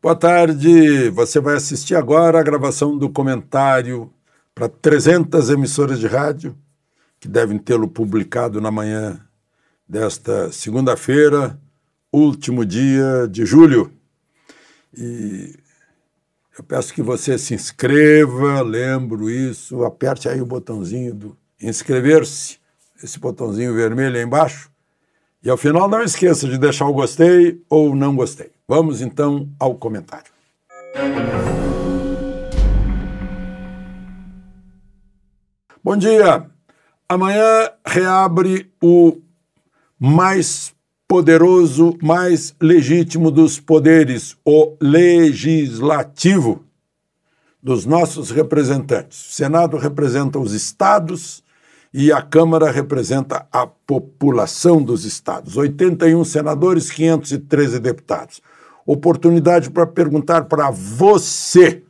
Boa tarde. Você vai assistir agora a gravação do comentário para 300 emissoras de rádio que devem tê-lo publicado na manhã desta segunda-feira, último dia de julho. E eu peço que você se inscreva, lembro isso, aperte aí o botãozinho do inscrever-se, esse botãozinho vermelho aí embaixo. E ao final não esqueça de deixar o gostei ou não gostei. Vamos então ao comentário. Bom dia! Amanhã reabre o mais poderoso, mais legítimo dos poderes, o legislativo dos nossos representantes. O Senado representa os estados e a Câmara representa a população dos estados. 81 senadores, 513 deputados oportunidade para perguntar para você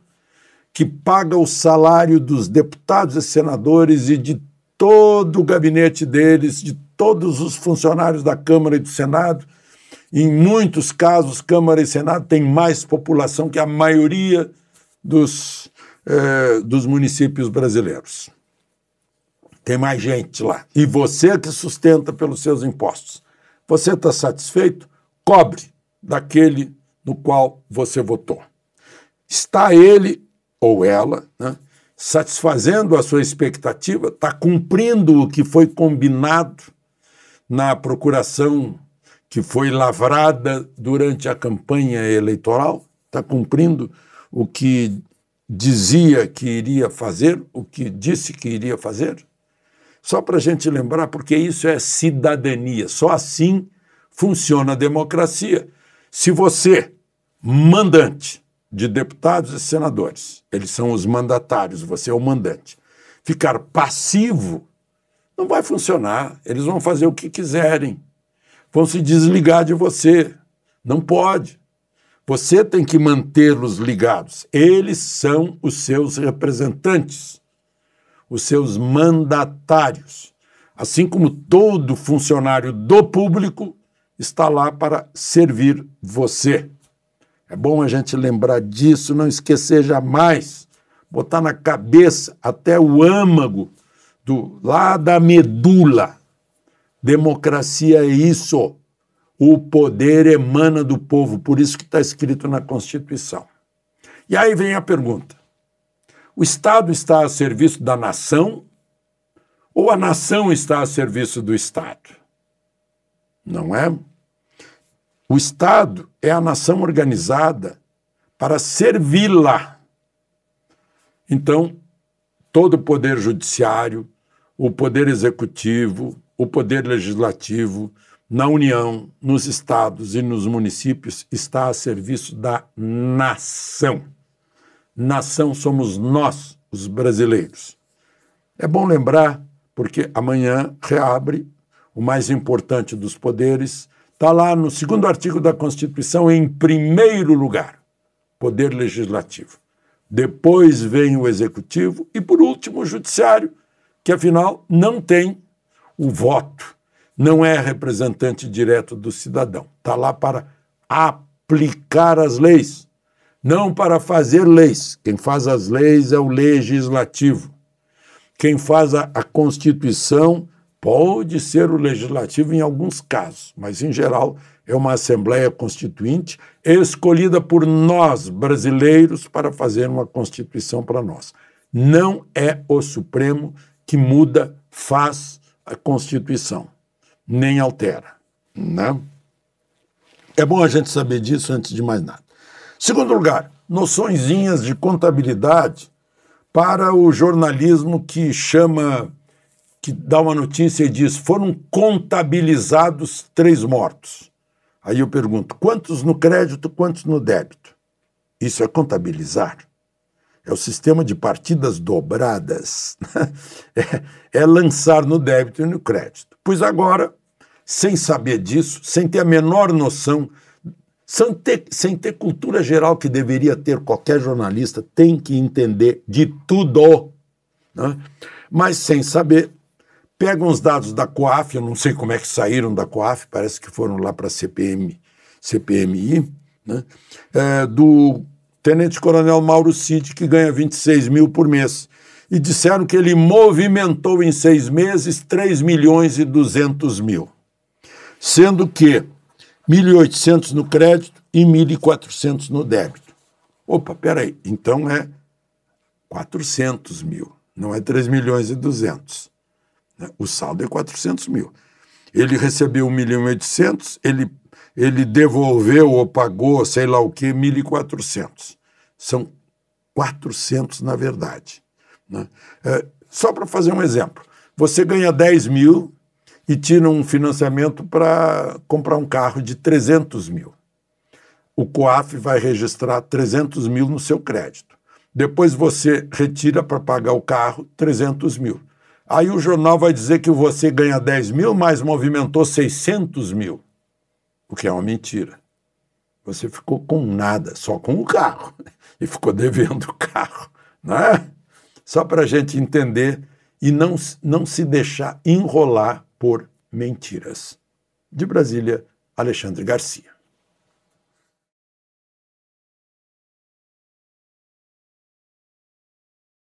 que paga o salário dos deputados e senadores e de todo o gabinete deles, de todos os funcionários da Câmara e do Senado. Em muitos casos, Câmara e Senado têm mais população que a maioria dos, eh, dos municípios brasileiros. Tem mais gente lá. E você é que sustenta pelos seus impostos. Você está satisfeito? Cobre daquele no qual você votou. Está ele ou ela né, satisfazendo a sua expectativa? Está cumprindo o que foi combinado na procuração que foi lavrada durante a campanha eleitoral? Está cumprindo o que dizia que iria fazer, o que disse que iria fazer? Só para a gente lembrar, porque isso é cidadania. Só assim funciona a democracia. Se você, mandante de deputados e senadores, eles são os mandatários, você é o mandante, ficar passivo, não vai funcionar. Eles vão fazer o que quiserem, vão se desligar de você. Não pode. Você tem que mantê-los ligados. Eles são os seus representantes, os seus mandatários. Assim como todo funcionário do público está lá para servir você. É bom a gente lembrar disso, não esquecer jamais, botar na cabeça até o âmago do lá da medula. Democracia é isso. O poder emana do povo, por isso que está escrito na Constituição. E aí vem a pergunta: o Estado está a serviço da nação ou a nação está a serviço do Estado? Não é? O Estado é a nação organizada para servi-la. Então, todo o poder judiciário, o poder executivo, o poder legislativo, na União, nos estados e nos municípios, está a serviço da nação. Nação somos nós, os brasileiros. É bom lembrar, porque amanhã reabre o mais importante dos poderes, Está lá no segundo artigo da Constituição, em primeiro lugar, poder legislativo. Depois vem o executivo e, por último, o judiciário, que afinal não tem o voto, não é representante direto do cidadão. Está lá para aplicar as leis, não para fazer leis. Quem faz as leis é o legislativo. Quem faz a, a Constituição Pode ser o legislativo em alguns casos, mas em geral é uma Assembleia Constituinte escolhida por nós, brasileiros, para fazer uma Constituição para nós. Não é o Supremo que muda, faz a Constituição, nem altera. Né? É bom a gente saber disso antes de mais nada. Segundo lugar, noçõezinhas de contabilidade para o jornalismo que chama que dá uma notícia e diz: foram contabilizados três mortos. Aí eu pergunto: quantos no crédito, quantos no débito? Isso é contabilizar. É o sistema de partidas dobradas. Né? é, é lançar no débito e no crédito. Pois agora, sem saber disso, sem ter a menor noção, sem ter, sem ter cultura geral que deveria ter qualquer jornalista, tem que entender de tudo. Né? Mas sem saber, pegam os dados da COAF, eu não sei como é que saíram da COAF, parece que foram lá para a CPM, CPMI, né? É, do tenente-coronel Mauro Cid, que ganha 26 mil por mês. E disseram que ele movimentou em seis meses 3 milhões e 200 mil, sendo que 1.800 no crédito e 1.400 no débito. Opa, peraí, então é 400 mil, não é 3 milhões e 200. O saldo é 400 mil. Ele recebeu 1 milhão e 800, ele, ele devolveu ou pagou, sei lá o quê, 1.400. São 400 na verdade. Né? É, só para fazer um exemplo, você ganha 10 mil e tira um financiamento para comprar um carro de 300 mil. O COAF vai registrar 300 mil no seu crédito. Depois você retira para pagar o carro 300 mil. Aí o jornal vai dizer que você ganha 10 mil, mas movimentou 600 mil, o que é uma mentira. Você ficou com nada, só com o carro, e ficou devendo o carro, né? Só para a gente entender e não, não se deixar enrolar por mentiras. De Brasília, Alexandre Garcia.